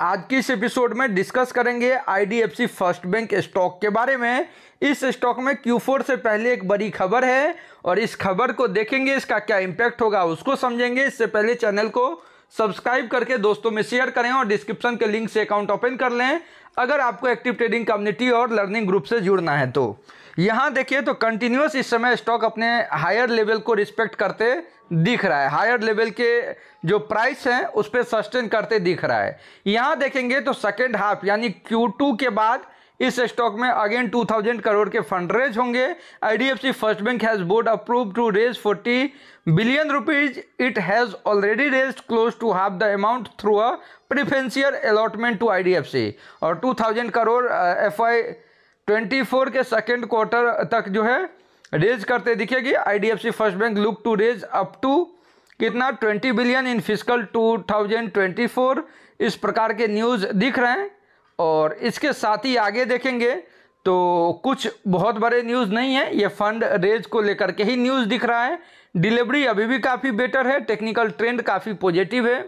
आज की इस एपिसोड में डिस्कस करेंगे आईडीएफसी फर्स्ट बैंक स्टॉक के बारे में इस स्टॉक में क्यू फोर से पहले एक बड़ी खबर है और इस खबर को देखेंगे इसका क्या इम्पैक्ट होगा उसको समझेंगे इससे पहले चैनल को सब्सक्राइब करके दोस्तों में शेयर करें और डिस्क्रिप्शन के लिंक से अकाउंट ओपन कर लें अगर आपको एक्टिव ट्रेडिंग कम्युनिटी और लर्निंग ग्रुप से जुड़ना है तो यहाँ देखिए तो कंटिन्यूस इस समय स्टॉक अपने हायर लेवल को रिस्पेक्ट करते दिख रहा है हायर लेवल के जो प्राइस हैं उस पर सस्टेन करते दिख रहा है यहाँ देखेंगे तो सेकेंड हाफ यानी क्यू के बाद इस स्टॉक में अगेन 2000 करोड़ के फंड रेज होंगे IDFC first bank has board approve to raise 40 has already raise close to half the amount through a amount allotment to I D F C और 2000 crore FY twenty four के second quarter तक जो है raise करते दिखेगी C first bank look to raise up to कितना 20 billion in physical 2024 इस प्रकार के न्यूज़ दिख रहे हैं और इसके साथ ही आगे देखेंगे तो कुछ बहुत बड़े न्यूज़ नहीं है ये फंड रेज को लेकर के ही न्यूज़ दिख रहा है डिलीवरी अभी भी काफ़ी बेटर है टेक्निकल ट्रेंड काफ़ी पॉजिटिव है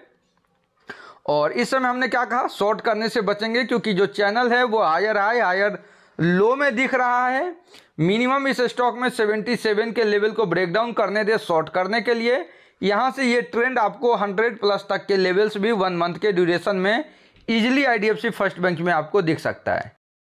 और इस समय हमने क्या कहा शॉर्ट करने से बचेंगे क्योंकि जो चैनल है वो हायर हाई हायर लो में दिख रहा है मिनिमम इस स्टॉक में 77 के लेवल को ब्रेकडाउन करने दे शॉर्ट करने के लिए यहाँ से ये ट्रेंड आपको 100 प्लस तक के लेवल्स भी वन मंथ के ड्यूरेशन में इजिली आईडीएफसी फर्स्ट बैंक में आपको दिख सकता है